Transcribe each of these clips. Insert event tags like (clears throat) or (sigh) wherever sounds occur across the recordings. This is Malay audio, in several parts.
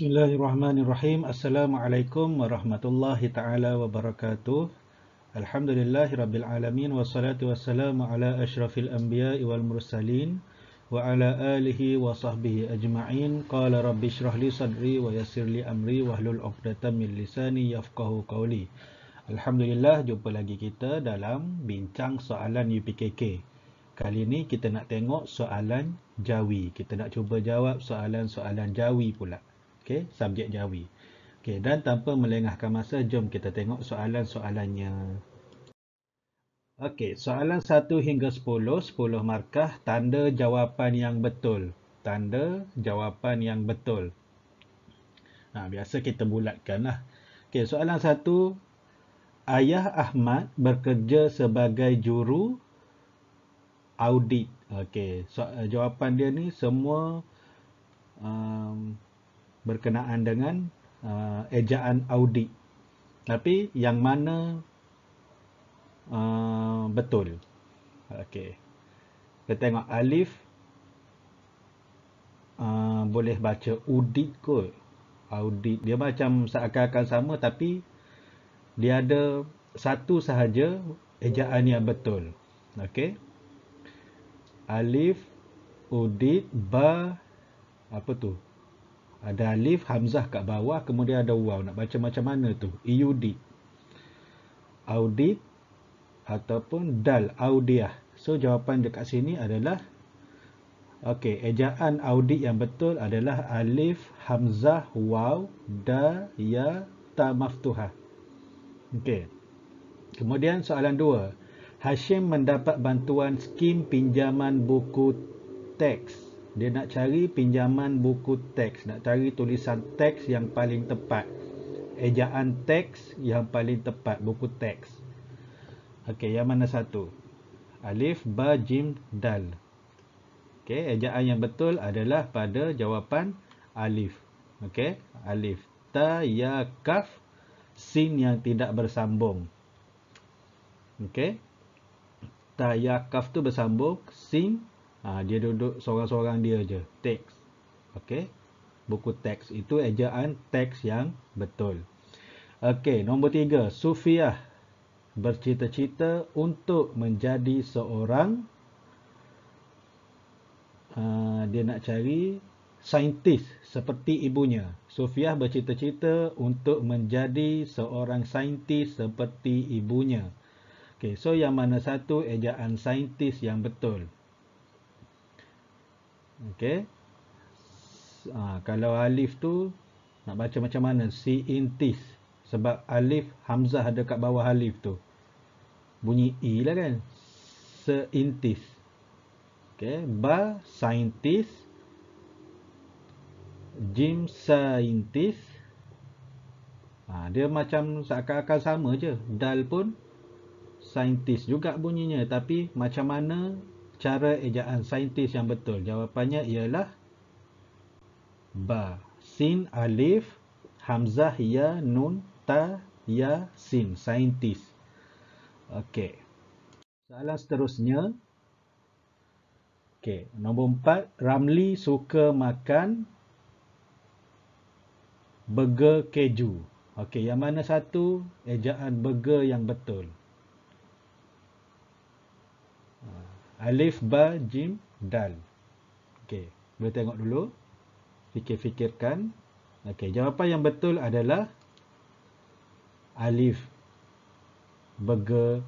Bismillahirrahmanirrahim. Assalamualaikum warahmatullahi taala wabarakatuh. Alhamdulillahirabbil alamin wassalatu wassalamu ala asyrafil anbiya'i wal mursalin wa ala alihi wa sahbihi ajma'in. Qala rabbi shrah li sadri wa yassir li amri wahlul 'uqdatam min lisani yafqahu qawli. Alhamdulillah jumpa lagi kita dalam bincang soalan UPKK. Kali ini kita nak tengok soalan jawi. Kita nak cuba jawab soalan-soalan jawi pula okey subjek jawi okey dan tanpa melengahkan masa jom kita tengok soalan-soalannya okey soalan 1 hingga 10 10 markah tanda jawapan yang betul tanda jawapan yang betul nah ha, biasa kita bulatkanlah okey soalan 1 Ayah Ahmad bekerja sebagai juru audit. Okey, so, eh, jawapan dia ni semua um, berkenaan dengan uh, ejaan Audi. Tapi yang mana uh, betul? Okey. Kita tengok alif uh, boleh baca audit kot. Audi dia macam seakan-akan sama tapi dia ada satu sahaja ejaan yang betul. Okey. Alif Udit ba apa tu ada alif, hamzah kat bawah, kemudian ada waw. Nak baca macam mana tu? IUD. E audit ataupun dal, audiah. So, jawapan dekat sini adalah Okey, ejaan audit yang betul adalah alif, hamzah, waw, da, ya, ta, maftuhah. Okey. Kemudian soalan dua. Hashim mendapat bantuan skim pinjaman buku teks. Dia nak cari pinjaman buku teks, nak cari tulisan teks yang paling tepat. Ejaan teks yang paling tepat, buku teks. Okey, yang mana satu? Alif, Ba, Jim, Dal. Okey, ejaan yang betul adalah pada jawapan Alif. Okey, Alif. Ta, Ya, Kaf, Sin yang tidak bersambung. Okey. Ta, Ya, Kaf tu bersambung. Sin, Ha, dia duduk seorang-seorang dia je. teks, Okey. Buku teks. Itu ejaan teks yang betul. Okey. Nombor tiga. Sufiah. Bercita-cita untuk menjadi seorang. Uh, dia nak cari saintis seperti ibunya. Sufiah bercita-cita untuk menjadi seorang saintis seperti ibunya. Okey, so yang mana satu ejaan saintis yang betul? okey ha, kalau alif tu nak baca macam mana si intis sebab alif hamzah ada kat bawah alif tu bunyi i lah kan seintis okey ba saintis jim saintis ha, dia macam seakan-akan sama je dal pun saintis juga bunyinya tapi macam mana cara ejaan saintis yang betul? Jawapannya ialah Ba, Sin, Alif, Hamzah, Ya, Nun, Ta, Ya, Sin, saintis. Okey. Soalan seterusnya. Okey, nombor empat. Ramli suka makan burger keju. Okey, yang mana satu ejaan burger yang betul? Alif, Ba, Jim, Dal. Okey, boleh tengok dulu. Fikir-fikirkan. Okey, jawapan yang betul adalah Alif. Bege.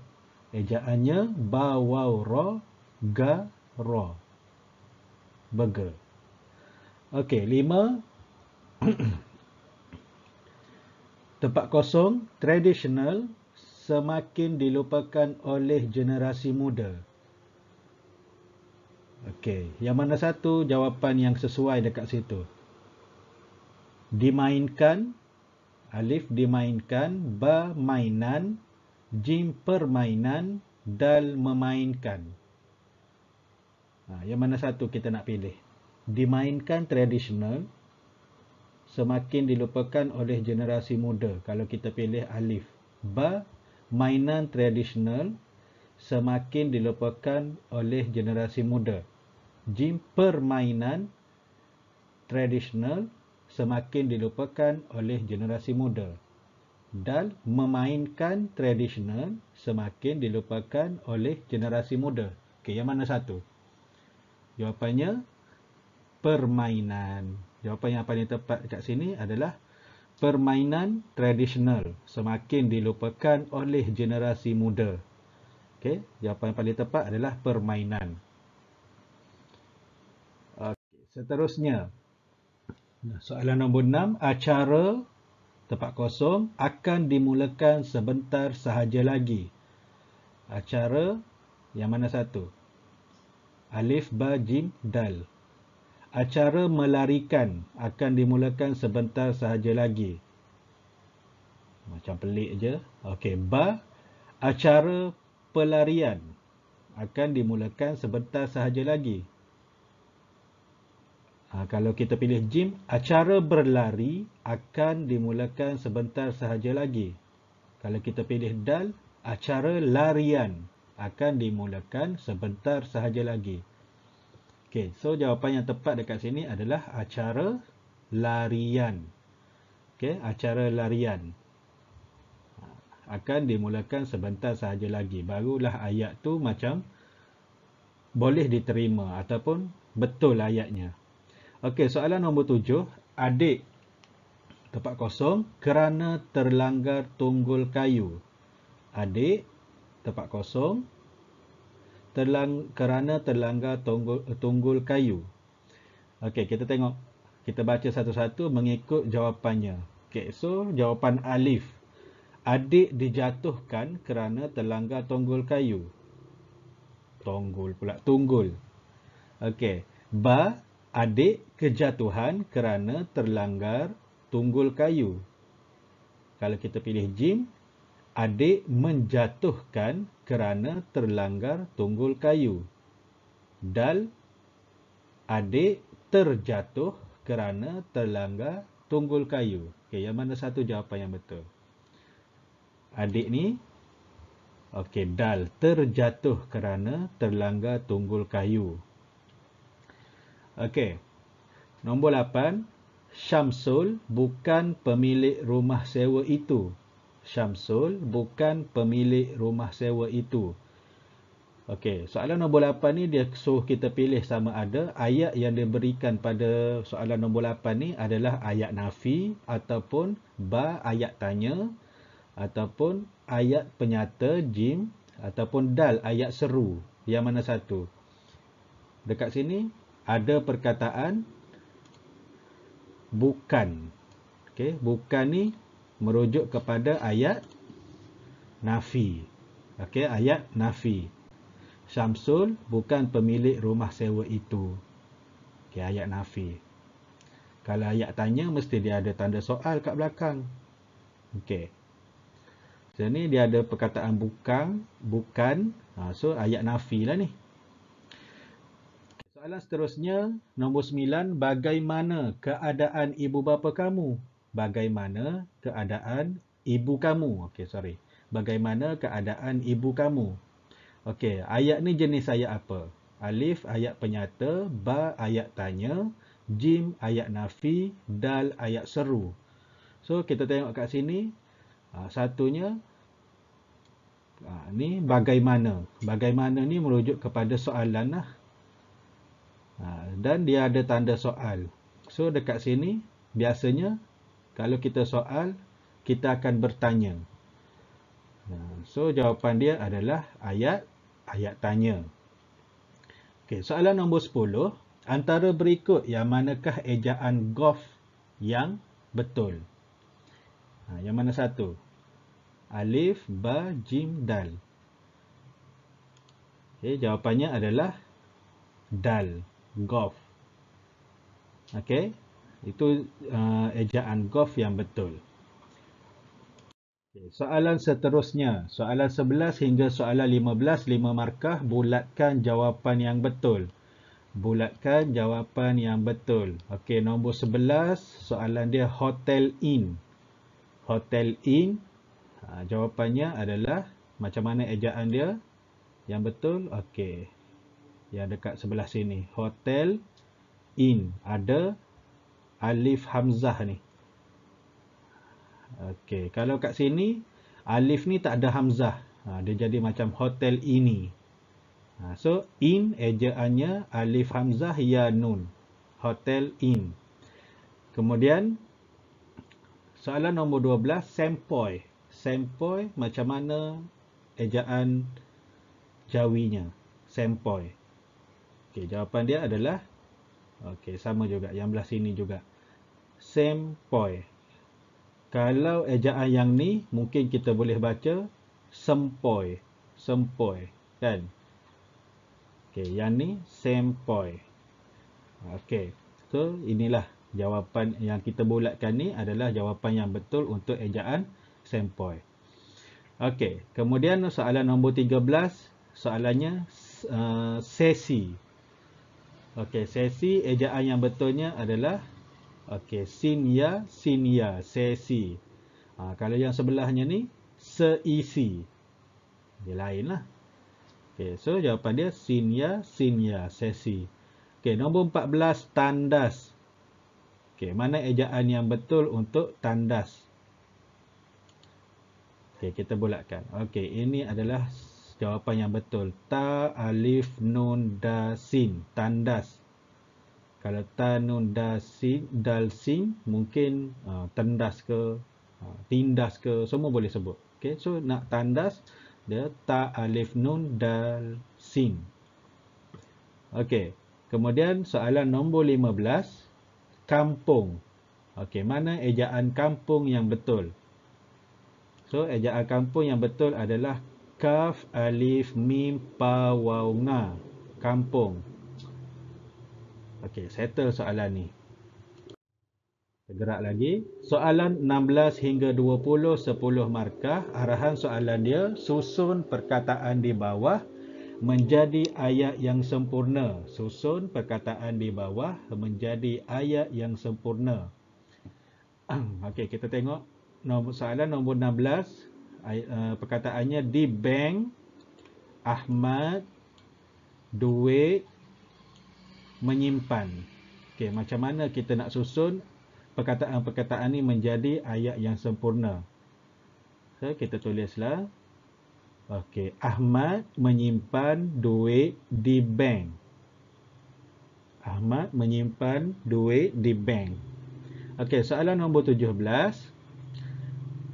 Ejaannya Ba, Waw, Ro, Ga, Ro. Bege. Okey, lima. (clears throat) Tempat kosong, tradisional, semakin dilupakan oleh generasi muda. Okey, yang mana satu jawapan yang sesuai dekat situ? Dimainkan, alif dimainkan, ba mainan, jim permainan, dal memainkan. Ha, yang mana satu kita nak pilih? Dimainkan tradisional, semakin dilupakan oleh generasi muda. Kalau kita pilih alif, ba mainan tradisional, semakin dilupakan oleh generasi muda. Jim permainan tradisional semakin dilupakan oleh generasi muda dan memainkan tradisional semakin dilupakan oleh generasi muda. Okey, yang mana satu? Jawapannya permainan. Jawapan yang paling tepat dekat sini adalah permainan tradisional semakin dilupakan oleh generasi muda. Okey, jawapan yang paling tepat adalah permainan seterusnya soalan nombor enam, acara tempat kosong akan dimulakan sebentar sahaja lagi acara yang mana satu alif ba jim dal acara melarikan akan dimulakan sebentar sahaja lagi macam pelik je okey ba acara pelarian akan dimulakan sebentar sahaja lagi Ha, kalau kita pilih gym, acara berlari akan dimulakan sebentar sahaja lagi. Kalau kita pilih dal, acara larian akan dimulakan sebentar sahaja lagi. Okay, so jawapan yang tepat dekat sini adalah acara larian. Okay, acara larian. Akan dimulakan sebentar sahaja lagi. Barulah ayat tu macam boleh diterima ataupun betul ayatnya. Okey, soalan nombor tujuh. Adik tempat kosong kerana terlanggar tunggul kayu. Adik tempat kosong terlang, kerana terlanggar tunggul, tunggul kayu. Okey, kita tengok. Kita baca satu-satu mengikut jawapannya. Okey, so jawapan Alif. Adik dijatuhkan kerana terlanggar tunggul kayu. Tunggul pula. Tunggul. Okey. Ba, adik kejatuhan kerana terlanggar tunggul kayu. Kalau kita pilih Jim, adik menjatuhkan kerana terlanggar tunggul kayu. Dal, adik terjatuh kerana terlanggar tunggul kayu. Okey, yang mana satu jawapan yang betul? Adik ni, okey, dal terjatuh kerana terlanggar tunggul kayu. Okey. Nombor 8, Syamsul bukan pemilik rumah sewa itu. Syamsul bukan pemilik rumah sewa itu. Okey, soalan nombor 8 ni dia suruh kita pilih sama ada ayat yang dia berikan pada soalan nombor 8 ni adalah ayat nafi ataupun ba ayat tanya ataupun ayat penyata jim ataupun dal ayat seru. Yang mana satu? Dekat sini ada perkataan bukan. Okey, bukan ni merujuk kepada ayat nafi. Okey, ayat nafi. Syamsul bukan pemilik rumah sewa itu. Okey, ayat nafi. Kalau ayat tanya mesti dia ada tanda soal kat belakang. Okey. Jadi dia ada perkataan bukan, bukan. Ha, so ayat nafi lah ni. Soalan seterusnya, nombor 9, bagaimana keadaan ibu bapa kamu? Bagaimana keadaan ibu kamu? Okey, sorry. Bagaimana keadaan ibu kamu? Okey, ayat ni jenis ayat apa? Alif ayat penyata, ba ayat tanya, jim ayat nafi, dal ayat seru. So, kita tengok kat sini. Ha, satunya, ha, ni bagaimana. Bagaimana ni merujuk kepada soalan lah. Ha, dan dia ada tanda soal. So dekat sini biasanya kalau kita soal kita akan bertanya. Ha, so jawapan dia adalah ayat ayat tanya. Okay, soalan nombor 10. Antara berikut yang manakah ejaan golf yang betul? Ha, yang mana satu? Alif, Ba, Jim, Dal. Okay, jawapannya adalah Dal. Dal gov. okay? Itu uh, ejaan gov yang betul. Okay. Soalan seterusnya. Soalan 11 hingga soalan 15, lima markah. Bulatkan jawapan yang betul. Bulatkan jawapan yang betul. Okey, nombor 11. Soalan dia hotel in. Hotel in. Ha, uh, jawapannya adalah macam mana ejaan dia? Yang betul? Okey yang dekat sebelah sini. Hotel in Ada Alif Hamzah ni. Okey, kalau kat sini Alif ni tak ada Hamzah. Ha, dia jadi macam Hotel Ini. Ha, so, in ejaannya Alif Hamzah Ya Nun. Hotel in. Kemudian, soalan nombor 12, Sempoi. Sempoi macam mana ejaan Jawinya? Sempoi. Okey, jawapan dia adalah okey, sama juga yang belah sini juga. Same point. Kalau ejaan yang ni mungkin kita boleh baca sempoi, sempoi, kan? Okey, yang ni same point. Okey. So, inilah jawapan yang kita bulatkan ni adalah jawapan yang betul untuk ejaan sempoi. Okey, kemudian soalan nombor 13, soalannya uh, sesi. Okey, sesi ejaan yang betulnya adalah okey, sin ya, sin ya, sesi. Ha, kalau yang sebelahnya ni seisi. Dia lainlah. Okey, so jawapan dia sin ya, sin ya, sesi. Okey, nombor 14 tandas. Okey, mana ejaan yang betul untuk tandas? Okey, kita bulatkan. Okey, ini adalah Jawapan yang betul. Ta, alif, nun, da, sin. Tandas. Kalau ta, nun, da, sin, dal, sin, mungkin uh, tandas ke, uh, tindas ke, semua boleh sebut. Okay, so nak tandas, dia ta, alif, nun, dal, sin. Okay, kemudian soalan nombor 15. Kampung. Okay, mana ejaan kampung yang betul? So, ejaan kampung yang betul adalah kaf alif mim pa waw na kampung okey settle soalan ni gerak lagi soalan 16 hingga 20 10 markah arahan soalan dia susun perkataan di bawah menjadi ayat yang sempurna susun perkataan di bawah menjadi ayat yang sempurna (clears throat) okey kita tengok soalan nombor Eh, perkataannya di bank Ahmad duit menyimpan. Okey, macam mana kita nak susun perkataan-perkataan ini menjadi ayat yang sempurna? So, kita tulislah. Okey, Ahmad menyimpan duit di bank. Ahmad menyimpan duit di bank. Okey, soalan nombor tujuh belas.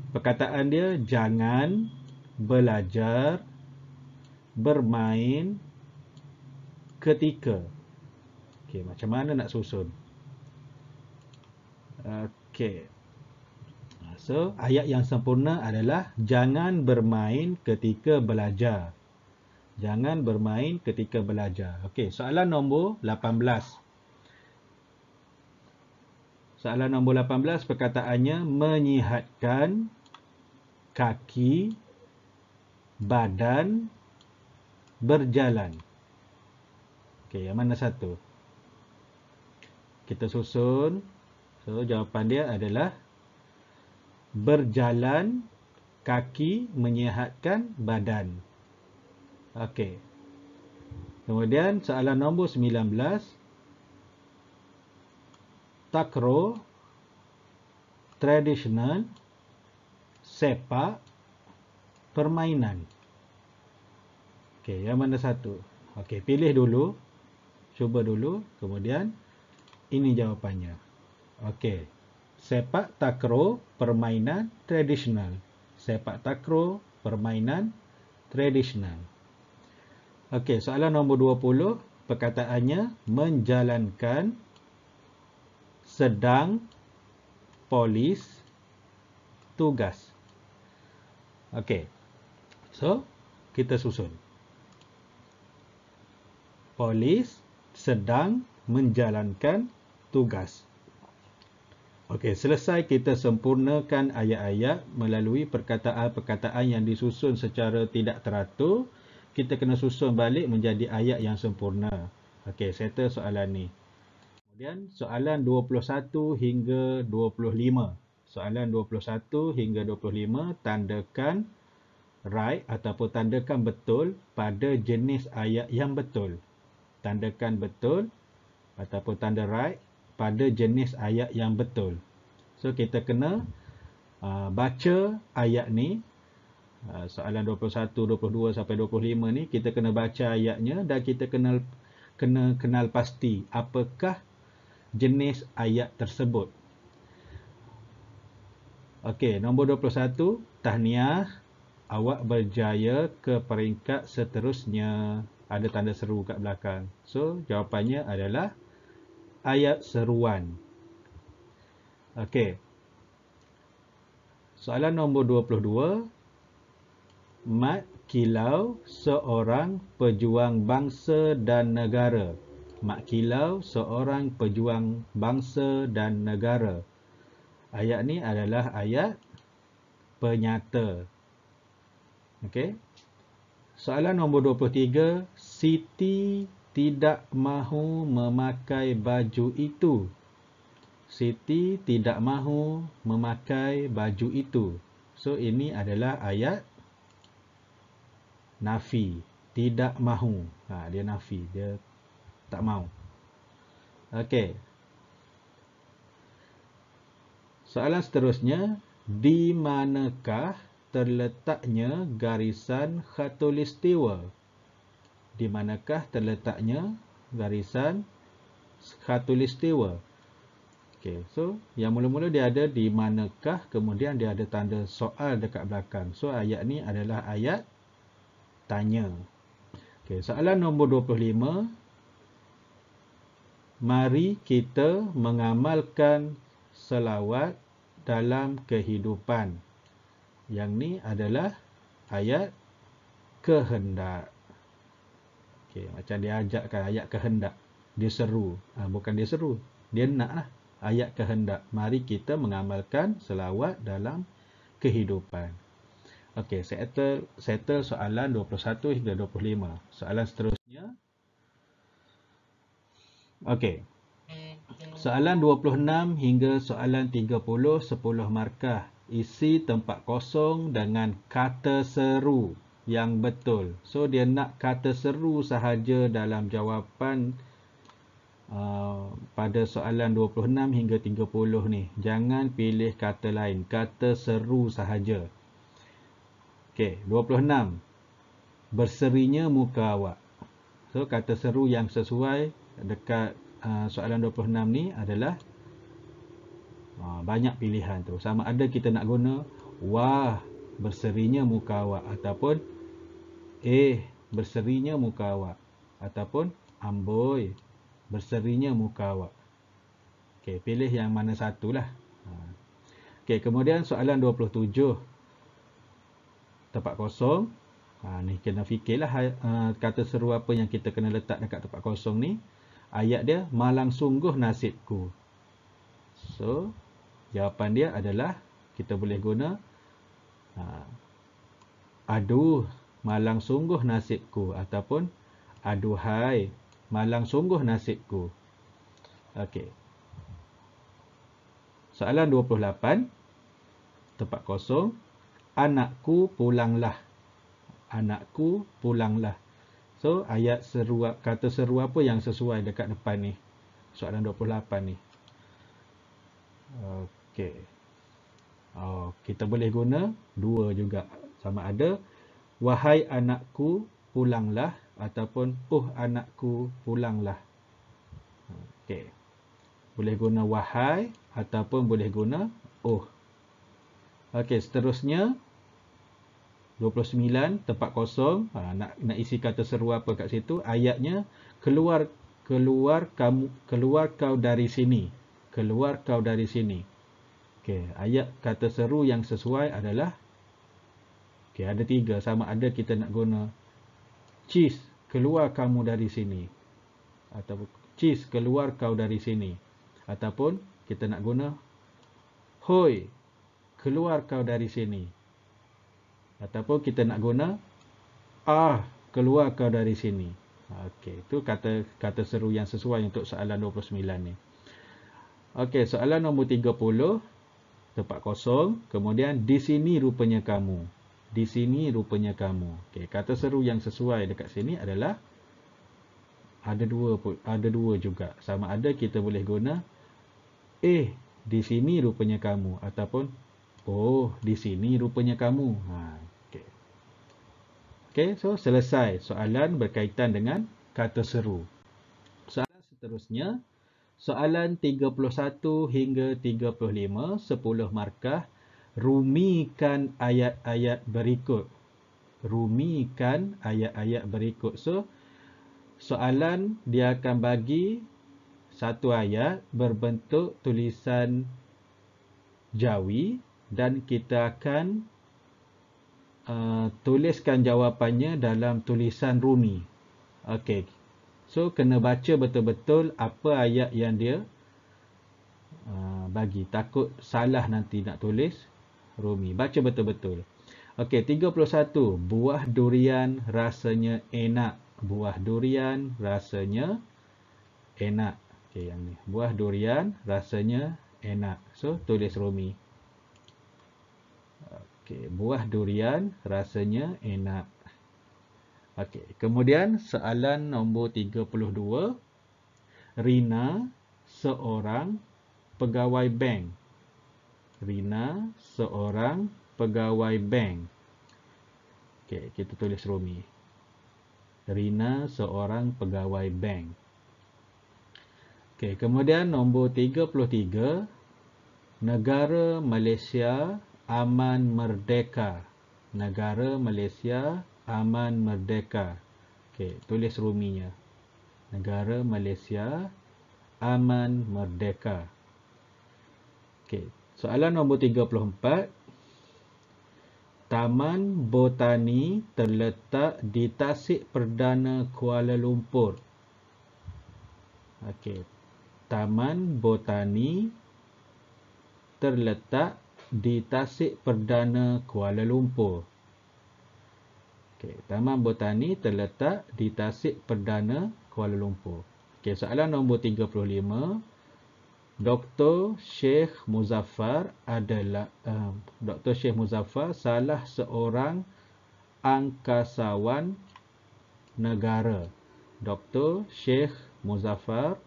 Perkataan dia jangan belajar bermain ketika. Okay, macam mana nak susun? Okay, So, ayat yang sempurna adalah jangan bermain ketika belajar. Jangan bermain ketika belajar. Okay, soalan nombor 18. Soalan nombor 18 perkataannya menyihatkan kaki badan berjalan. Okey, yang mana satu? Kita susun. So, jawapan dia adalah berjalan kaki menyehatkan badan. Okey. Kemudian soalan nombor 19. Takro tradisional sepak permainan. Okey, yang mana satu? Okey, pilih dulu. Cuba dulu. Kemudian, ini jawapannya. Okey, sepak takro permainan tradisional. Sepak takro permainan tradisional. Okey, soalan nombor 20. Perkataannya, menjalankan sedang polis tugas. Okey. So, kita susun. Polis sedang menjalankan tugas. Okey, selesai kita sempurnakan ayat-ayat melalui perkataan-perkataan yang disusun secara tidak teratur, kita kena susun balik menjadi ayat yang sempurna. Okey, settle soalan ni. Kemudian soalan 21 hingga 25 soalan 21 hingga 25 tandakan right ataupun tandakan betul pada jenis ayat yang betul. Tandakan betul ataupun tanda right pada jenis ayat yang betul. So kita kena uh, baca ayat ni uh, soalan 21, 22 sampai 25 ni kita kena baca ayatnya dan kita kena kena kenal pasti apakah jenis ayat tersebut. Okey, nombor 21, tahniah awak berjaya ke peringkat seterusnya. Ada tanda seru kat belakang. So, jawapannya adalah ayat seruan. Okey. Soalan nombor 22. Mat Kilau seorang pejuang bangsa dan negara. Mat Kilau seorang pejuang bangsa dan negara ayat ni adalah ayat penyata. Okey. Soalan nombor 23, Siti tidak mahu memakai baju itu. Siti tidak mahu memakai baju itu. So ini adalah ayat nafi, tidak mahu. Ha, dia nafi, dia tak mahu. Okey, Soalan seterusnya, di manakah terletaknya garisan khatulistiwa? Di manakah terletaknya garisan khatulistiwa? Okay, so yang mula-mula dia ada di manakah, kemudian dia ada tanda soal dekat belakang. So ayat ni adalah ayat tanya. Okay, soalan nombor 25. Mari kita mengamalkan selawat dalam kehidupan. Yang ni adalah ayat kehendak. Okay, macam dia ajakkan ayat kehendak. Dia seru. Ha, bukan dia seru. Dia nak lah. Ayat kehendak. Mari kita mengamalkan selawat dalam kehidupan. Okey, settle, settle soalan 21 hingga 25. Soalan seterusnya. Okey. Soalan 26 hingga soalan 30, 10 markah. Isi tempat kosong dengan kata seru yang betul. So, dia nak kata seru sahaja dalam jawapan uh, pada soalan 26 hingga 30 ni. Jangan pilih kata lain. Kata seru sahaja. Okey, 26. Berserinya muka awak. So, kata seru yang sesuai dekat Ah, soalan 26 ni adalah ah, banyak pilihan tu. Sama ada kita nak guna wah berserinya muka awak ataupun eh berserinya muka awak ataupun amboi berserinya muka awak. Okey, pilih yang mana satulah. Ah. Okey, kemudian soalan 27. Tempat kosong. Ha, ni kena fikirlah uh, kata seru apa yang kita kena letak dekat tempat kosong ni ayat dia malang sungguh nasibku. So, jawapan dia adalah kita boleh guna ha, aduh malang sungguh nasibku ataupun aduhai malang sungguh nasibku. Okey. Soalan 28 tempat kosong anakku pulanglah. Anakku pulanglah. So ayat seru kata seru apa yang sesuai dekat depan ni? Soalan 28 ni. Okey. Oh, kita boleh guna dua juga. Sama ada wahai anakku pulanglah ataupun oh anakku pulanglah. Okey. Boleh guna wahai ataupun boleh guna oh. Okey, seterusnya 29 tempat kosong ha, nak nak isi kata seru apa kat situ ayatnya keluar keluar kamu keluar kau dari sini keluar kau dari sini okey ayat kata seru yang sesuai adalah okey ada tiga sama ada kita nak guna cheese keluar kamu dari sini ataupun cheese keluar kau dari sini ataupun kita nak guna hoi keluar kau dari sini ataupun kita nak guna ah keluar kau dari sini. Okey, itu kata kata seru yang sesuai untuk soalan 29 ni. Okey, soalan nombor 30 tempat kosong, kemudian di sini rupanya kamu. Di sini rupanya kamu. Okey, kata seru yang sesuai dekat sini adalah ada dua ada dua juga. Sama ada kita boleh guna eh di sini rupanya kamu ataupun oh di sini rupanya kamu. Ha, Okey, so selesai soalan berkaitan dengan kata seru. Soalan seterusnya, soalan 31 hingga 35, 10 markah, rumikan ayat-ayat berikut. Rumikan ayat-ayat berikut. So, soalan dia akan bagi satu ayat berbentuk tulisan jawi dan kita akan uh, tuliskan jawapannya dalam tulisan Rumi. Okey. So kena baca betul-betul apa ayat yang dia uh, bagi. Takut salah nanti nak tulis Rumi. Baca betul-betul. Okey, 31. Buah durian rasanya enak. Buah durian rasanya enak. Okey, yang ni. Buah durian rasanya enak. So tulis Rumi. Okey, buah durian rasanya enak. Okey, kemudian soalan nombor 32. Rina seorang pegawai bank. Rina seorang pegawai bank. Okey, kita tulis Rumi. Rina seorang pegawai bank. Okey, kemudian nombor 33. Negara Malaysia aman merdeka. Negara Malaysia aman merdeka. Okey, tulis ruminya. Negara Malaysia aman merdeka. Okey, soalan nombor 34. Taman Botani terletak di Tasik Perdana Kuala Lumpur. Okey. Taman Botani terletak di Tasik Perdana Kuala Lumpur. Okay, Taman Botani terletak di Tasik Perdana Kuala Lumpur. Okay, soalan nombor 35. Dr. Sheikh Muzaffar adalah uh, eh, Dr. Sheikh Muzaffar salah seorang angkasawan negara. Dr. Sheikh Muzaffar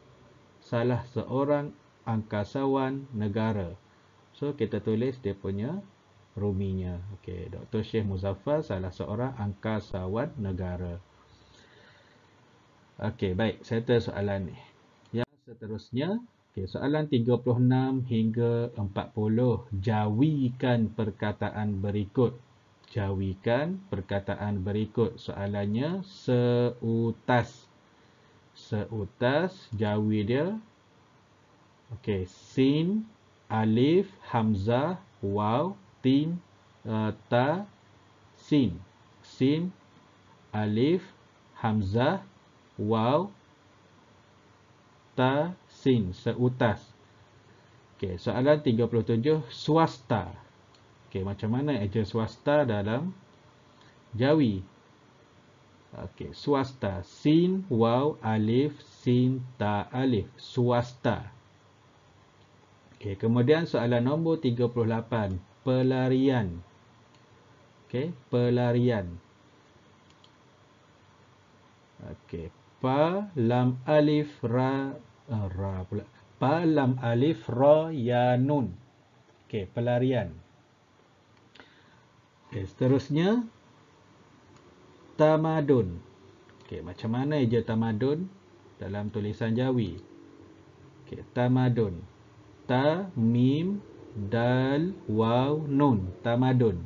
salah seorang angkasawan negara. So kita tulis dia punya ruminya. Okey, Dr. Syekh Muzaffar salah seorang angkasawan negara. Okey, baik, saya tanya soalan ni. Yang seterusnya, okey, soalan 36 hingga 40, jawikan perkataan berikut. Jawikan perkataan berikut. Soalannya seutas. Seutas jawi dia. Okey, sin alif, hamzah, waw, tin, eh, ta, sin. Sin, alif, hamzah, waw, ta, sin. Seutas. Okay, soalan 37. Swasta. Okay, macam mana aja swasta dalam jawi? Okay, swasta. Sin, waw, alif, sin, ta, alif. Swasta. Swasta. Okey, kemudian soalan nombor 38, pelarian. Okey, pelarian. Okey, pa lam alif ra eh, ra pula. Pa lam alif ra ya nun. Okey, pelarian. Okey, seterusnya tamadun. Okey, macam mana eja tamadun dalam tulisan Jawi? Okey, tamadun ta mim dal waw nun tamadun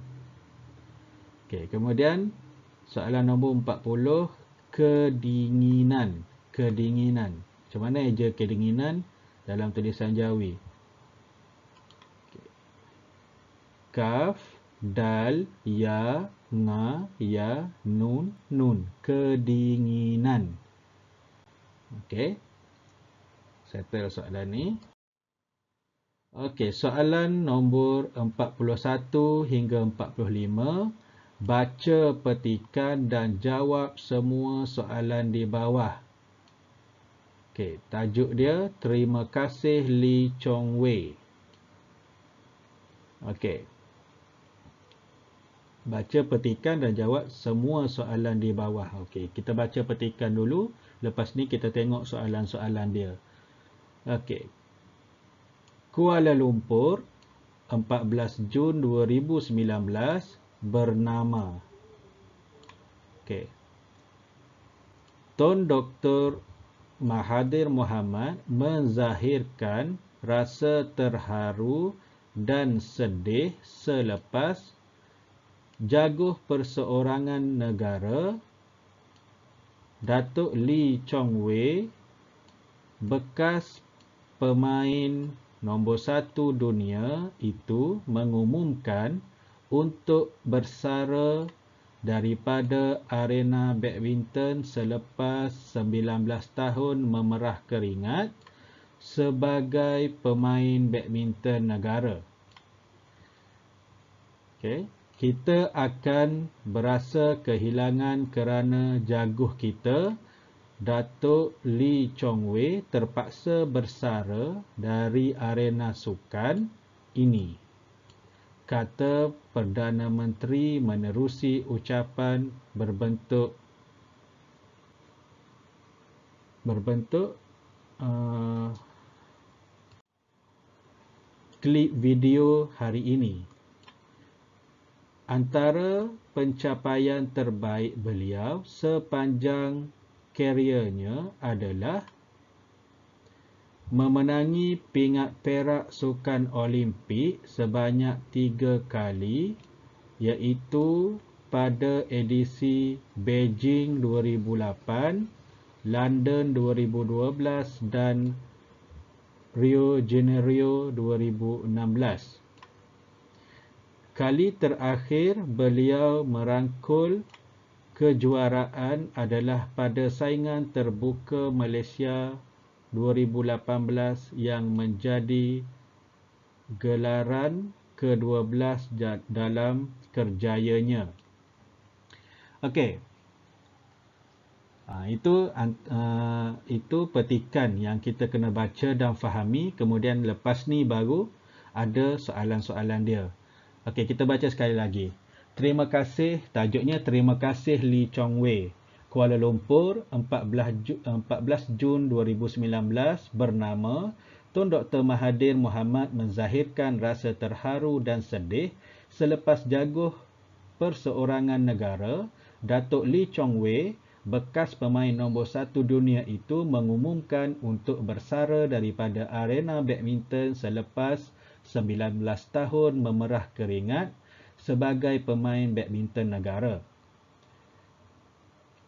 okey kemudian soalan nombor 40 kedinginan kedinginan macam mana eja kedinginan dalam tulisan jawi kaf dal ya na ya nun nun kedinginan okey settle soalan ni Okey, soalan nombor 41 hingga 45. Baca petikan dan jawab semua soalan di bawah. Okey, tajuk dia Terima kasih Lee Chong Wei. Okey. Baca petikan dan jawab semua soalan di bawah. Okey, kita baca petikan dulu. Lepas ni kita tengok soalan-soalan dia. Okey. Kuala Lumpur 14 Jun 2019 bernama Okey. Tun Dr. Mahathir Mohamad menzahirkan rasa terharu dan sedih selepas jaguh perseorangan negara Datuk Lee Chong Wei bekas pemain nombor satu dunia itu mengumumkan untuk bersara daripada arena badminton selepas 19 tahun memerah keringat sebagai pemain badminton negara. Okay. Kita akan berasa kehilangan kerana jaguh kita Datuk Lee Chong Wei terpaksa bersara dari arena sukan ini. Kata Perdana Menteri menerusi ucapan berbentuk berbentuk uh, klip video hari ini. Antara pencapaian terbaik beliau sepanjang kariernya adalah memenangi pingat perak sukan Olimpik sebanyak tiga kali iaitu pada edisi Beijing 2008, London 2012 dan Rio Janeiro 2016. Kali terakhir beliau merangkul kejuaraan adalah pada saingan terbuka Malaysia 2018 yang menjadi gelaran ke-12 dalam kerjayanya. Okey. Ha, itu uh, itu petikan yang kita kena baca dan fahami. Kemudian lepas ni baru ada soalan-soalan dia. Okey, kita baca sekali lagi. Terima kasih, tajuknya Terima Kasih Li Chong Wei, Kuala Lumpur, 14 Jun 2019 bernama Tun Dr. Mahathir Mohamad menzahirkan rasa terharu dan sedih selepas jaguh perseorangan negara, Datuk Li Chong Wei, bekas pemain nombor satu dunia itu mengumumkan untuk bersara daripada arena badminton selepas 19 tahun memerah keringat sebagai pemain badminton negara.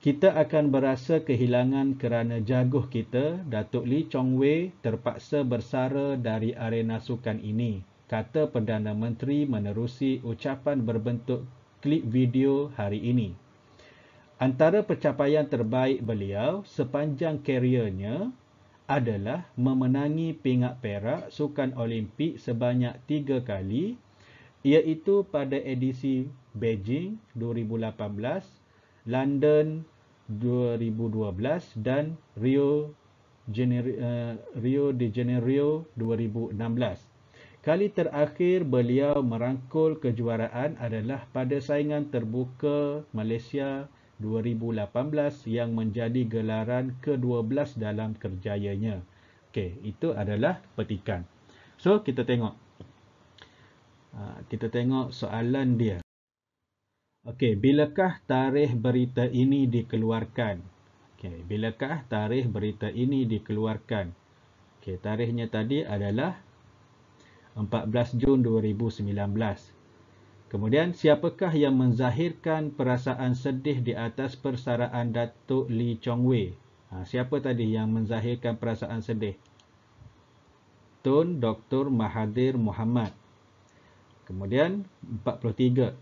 Kita akan berasa kehilangan kerana jaguh kita, Datuk Lee Chong Wei, terpaksa bersara dari arena sukan ini, kata Perdana Menteri menerusi ucapan berbentuk klip video hari ini. Antara pencapaian terbaik beliau sepanjang kariernya adalah memenangi pingat perak sukan Olimpik sebanyak tiga kali iaitu pada edisi Beijing 2018, London 2012 dan Rio, eh, Rio de Janeiro 2016. Kali terakhir beliau merangkul kejuaraan adalah pada saingan terbuka Malaysia 2018 yang menjadi gelaran ke-12 dalam kerjayanya. Okey, itu adalah petikan. So, kita tengok. Ha, kita tengok soalan dia. Okey, bilakah tarikh berita ini dikeluarkan? Okey, bilakah tarikh berita ini dikeluarkan? Okey, tarikhnya tadi adalah 14 Jun 2019. Kemudian, siapakah yang menzahirkan perasaan sedih di atas persaraan Datuk Lee Chong Wei? Ha, siapa tadi yang menzahirkan perasaan sedih? Tun Dr. Mahathir Muhammad. Kemudian 43.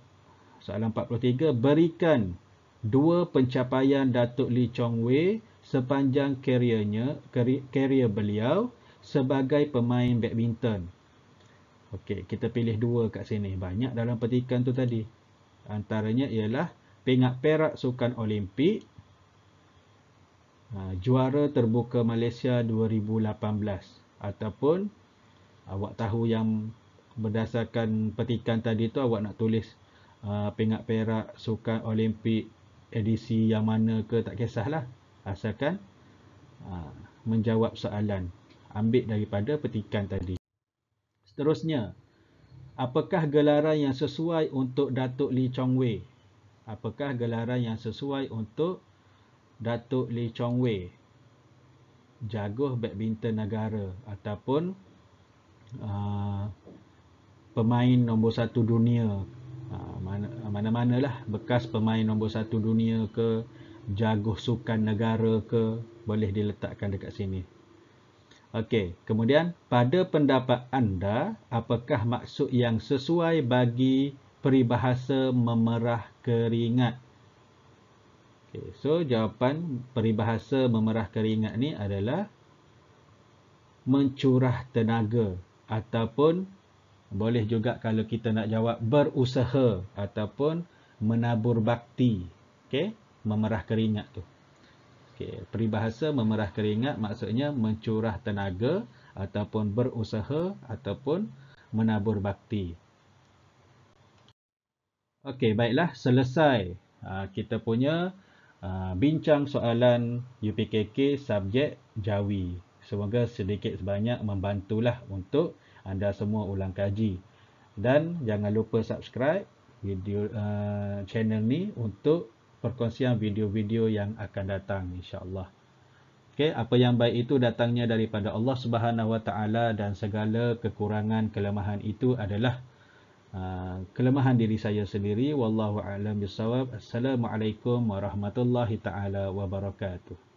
Soalan 43, berikan dua pencapaian Datuk Lee Chong Wei sepanjang kariernya, karier beliau sebagai pemain badminton. Okey, kita pilih dua kat sini. Banyak dalam petikan tu tadi. Antaranya ialah pingat perak sukan Olimpik, ah, juara terbuka Malaysia 2018 ataupun awak tahu yang berdasarkan petikan tadi tu awak nak tulis uh, pengak perak sukan olimpik edisi yang mana ke tak kisahlah asalkan uh, menjawab soalan ambil daripada petikan tadi seterusnya apakah gelaran yang sesuai untuk Datuk Lee Chong Wei apakah gelaran yang sesuai untuk Datuk Lee Chong Wei jaguh badminton negara ataupun uh, pemain nombor satu dunia ha, mana-mana lah bekas pemain nombor satu dunia ke jaguh sukan negara ke boleh diletakkan dekat sini. Okey, kemudian pada pendapat anda, apakah maksud yang sesuai bagi peribahasa memerah keringat? Okey, so jawapan peribahasa memerah keringat ni adalah mencurah tenaga ataupun boleh juga kalau kita nak jawab berusaha ataupun menabur bakti. okay? memerah keringat tu. Okay, peribahasa memerah keringat maksudnya mencurah tenaga ataupun berusaha ataupun menabur bakti. Okey, baiklah selesai ha, kita punya ha, bincang soalan UPKK subjek Jawi. Semoga sedikit sebanyak membantulah untuk anda semua ulang kaji dan jangan lupa subscribe video uh, channel ni untuk perkongsian video-video yang akan datang insya-Allah. Okey, apa yang baik itu datangnya daripada Allah Subhanahu Wa Taala dan segala kekurangan kelemahan itu adalah uh, kelemahan diri saya sendiri wallahu a'lam bissawab. Assalamualaikum warahmatullahi taala wabarakatuh.